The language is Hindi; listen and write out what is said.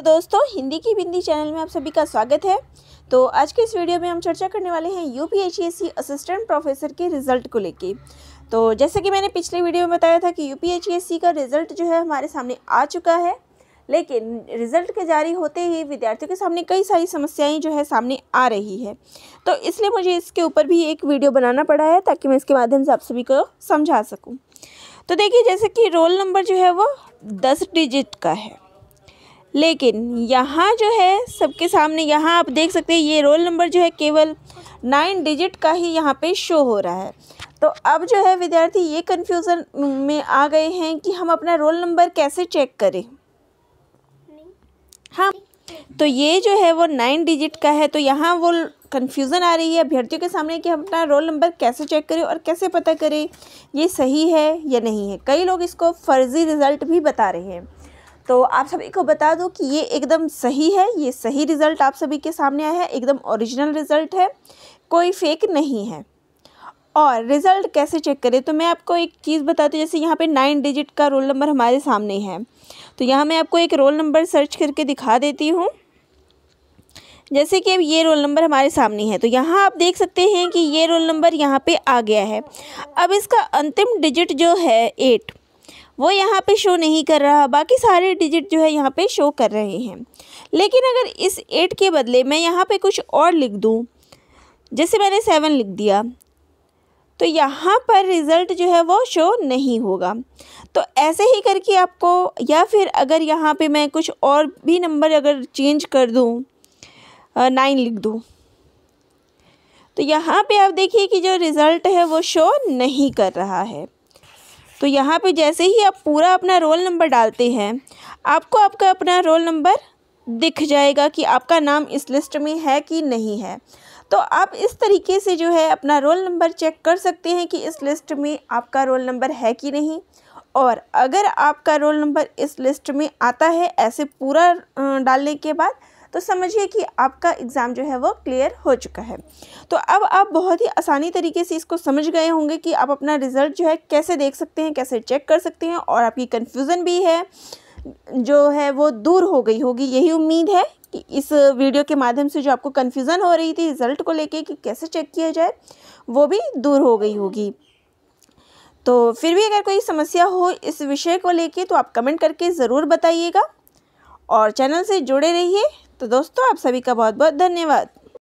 तो दोस्तों हिंदी की बिंदी चैनल में आप सभी का स्वागत है तो आज के इस वीडियो में हम चर्चा करने वाले हैं यू पी असिस्टेंट प्रोफेसर के रिज़ल्ट को लेके तो जैसे कि मैंने पिछले वीडियो में बताया था कि यू पी e का रिज़ल्ट जो है हमारे सामने आ चुका है लेकिन रिज़ल्ट के जारी होते ही विद्यार्थियों के सामने कई सारी समस्याएं जो है सामने आ रही है तो इसलिए मुझे इसके ऊपर भी एक वीडियो बनाना पड़ा है ताकि मैं इसके माध्यम से आप सभी को समझा सकूं तो देखिए जैसे कि रोल नंबर जो है वो दस डिजिट का है लेकिन यहाँ जो है सबके सामने यहाँ आप देख सकते हैं ये रोल नंबर जो है केवल नाइन डिजिट का ही यहाँ पे शो हो रहा है तो अब जो है विद्यार्थी ये कन्फ्यूज़न में आ गए हैं कि हम अपना रोल नंबर कैसे चेक करें हाँ तो ये जो है वो नाइन डिजिट का है तो यहाँ वो कन्फ्यूज़न आ रही है अभ्यर्थियों के सामने कि हम अपना रोल नंबर कैसे चेक करें और कैसे पता करें ये सही है या नहीं है कई लोग इसको फर्जी रिज़ल्ट भी बता रहे हैं तो आप सभी को बता दूं कि ये एकदम सही है ये सही रिज़ल्ट आप सभी के सामने आया है एकदम ओरिजिनल रिज़ल्ट है कोई फेक नहीं है और रिज़ल्ट कैसे चेक करें तो मैं आपको एक चीज़ बताती हूँ जैसे यहाँ पे नाइन डिजिट का रोल नंबर हमारे सामने है तो यहाँ मैं आपको एक रोल नंबर सर्च करके दिखा देती हूँ जैसे कि अब ये रोल नंबर हमारे सामने है तो यहाँ आप देख सकते हैं कि ये रोल नंबर यहाँ पे आ गया है अब इसका अंतिम डिजिट जो है एट वो यहाँ पे शो नहीं कर रहा बाकी सारे डिजिट जो है यहाँ पे शो कर रहे हैं लेकिन अगर इस एट के बदले मैं यहाँ पे कुछ और लिख दूँ जैसे मैंने सेवन लिख दिया तो यहाँ पर रिज़ल्ट जो है वो शो नहीं होगा तो ऐसे ही करके आपको या फिर अगर यहाँ पे मैं कुछ और भी नंबर अगर चेंज कर दूँ नाइन लिख दूँ तो यहाँ पे आप देखिए कि जो रिज़ल्ट है वो शो नहीं कर रहा है तो यहाँ पे जैसे ही आप पूरा अपना रोल नंबर डालते हैं आपको आपका अपना रोल नंबर दिख जाएगा कि आपका नाम इस लिस्ट में है कि नहीं है तो आप इस तरीके से जो है अपना रोल नंबर चेक कर सकते हैं कि इस लिस्ट में आपका रोल नंबर है कि नहीं और अगर आपका रोल नंबर इस लिस्ट में आता है ऐसे पूरा डालने के बाद तो समझिए कि आपका एग्ज़ाम जो है वो क्लियर हो चुका है तो अब आप बहुत ही आसानी तरीके से इसको समझ गए होंगे कि आप अपना रिज़ल्ट जो है कैसे देख सकते हैं कैसे चेक कर सकते हैं और आपकी कन्फ्यूज़न भी है जो है वो दूर हो गई होगी यही उम्मीद है कि इस वीडियो के माध्यम से जो आपको कन्फ्यूज़न हो रही थी रिज़ल्ट को लेके कि कैसे चेक किया जाए वो भी दूर हो गई होगी तो फिर भी अगर कोई समस्या हो इस विषय को लेके तो आप कमेंट करके ज़रूर बताइएगा और चैनल से जुड़े रहिए तो दोस्तों आप सभी का बहुत बहुत धन्यवाद